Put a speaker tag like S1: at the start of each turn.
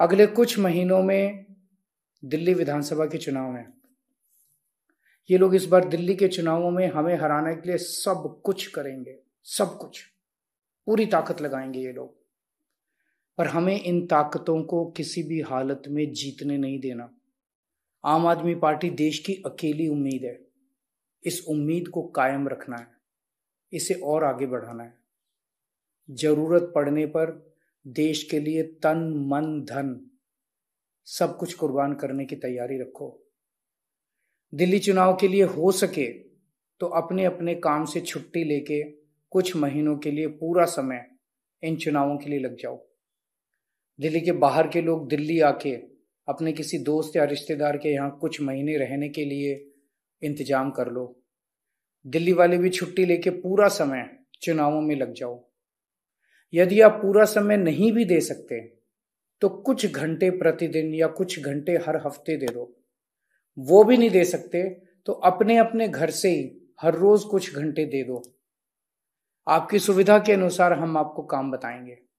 S1: अगले कुछ महीनों में दिल्ली विधानसभा के चुनाव हैं ये लोग इस बार दिल्ली के चुनावों में हमें हराने के लिए सब कुछ करेंगे सब कुछ पूरी ताकत लगाएंगे ये लोग पर हमें इन ताकतों को किसी भी हालत में जीतने नहीं देना आम आदमी पार्टी देश की अकेली उम्मीद है इस उम्मीद को कायम रखना है इसे और आगे बढ़ाना है जरूरत पड़ने पर देश के लिए तन मन धन सब कुछ कुर्बान करने की तैयारी रखो दिल्ली चुनाव के लिए हो सके तो अपने अपने काम से छुट्टी लेके कुछ महीनों के लिए पूरा समय इन चुनावों के लिए लग जाओ दिल्ली के बाहर के लोग दिल्ली आके अपने किसी दोस्त या रिश्तेदार के यहाँ कुछ महीने रहने के लिए इंतजाम कर लो दिल्ली वाले भी छुट्टी लेके पूरा समय चुनावों में लग जाओ यदि आप पूरा समय नहीं भी दे सकते तो कुछ घंटे प्रतिदिन या कुछ घंटे हर हफ्ते दे दो वो भी नहीं दे सकते तो अपने अपने घर से ही हर रोज कुछ घंटे दे दो आपकी सुविधा के अनुसार हम आपको काम बताएंगे